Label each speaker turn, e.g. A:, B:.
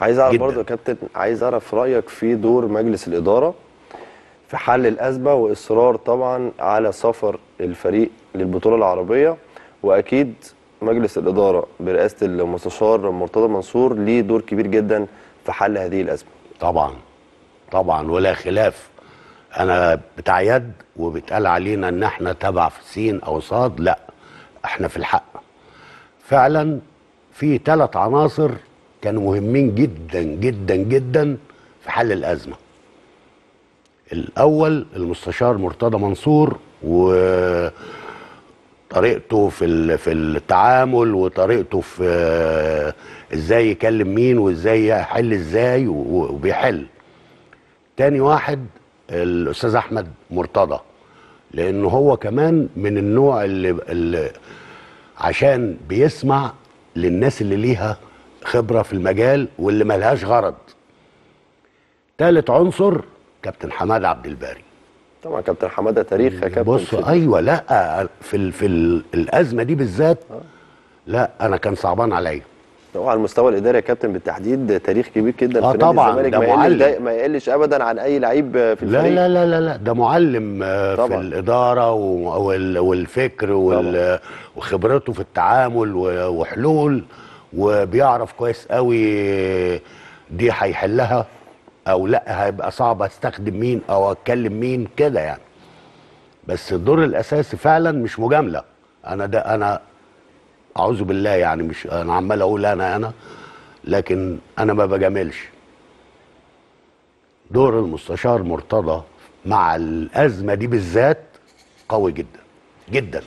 A: عايز اعرف برضه يا كابتن عايز اعرف رايك في دور مجلس الاداره في حل الازمه واصرار طبعا على سفر الفريق للبطوله العربيه واكيد مجلس الاداره برئاسه المستشار مرتضى منصور ليه دور كبير جدا في حل هذه الازمه. طبعا طبعا ولا
B: خلاف انا بتاع يد وبيتقال علينا ان احنا تبع في سين او صاد لا احنا في الحق. فعلا في ثلاث عناصر كانوا مهمين جدا جدا جدا في حل الازمه. الاول المستشار مرتضى منصور وطريقته في في التعامل وطريقته في ازاي يكلم مين وازاي يحل ازاي وبيحل تاني واحد الاستاذ احمد مرتضى لانه هو كمان من النوع اللي, اللي عشان بيسمع للناس اللي ليها خبره في المجال واللي ملهاش غرض ثالث عنصر كابتن حماده عبد
A: الباري طبعا كابتن حماده تاريخ يا كابتن بص
B: ايوه لا في الـ في الـ الازمه دي بالذات آه. لا انا كان صعبان عليا وعلى المستوى الاداري يا كابتن بالتحديد تاريخ كبير جدا آه في نادي الزمالك ده ما, معلم. يقلش
A: ما يقلش ابدا عن اي لعيب في الفريق لا لا لا لا
B: ده معلم آه، طبعا. في الاداره والفكر وخبرته في التعامل وحلول وبيعرف كويس قوي دي هيحلها او لا هيبقى صعب استخدم مين او اتكلم مين كده يعني بس الدور الاساسي فعلا مش مجامله انا ده انا اعوذ بالله يعني مش انا عمال اقول انا انا لكن انا ما بجاملش دور المستشار مرتضى مع الازمه دي بالذات قوي جدا جدا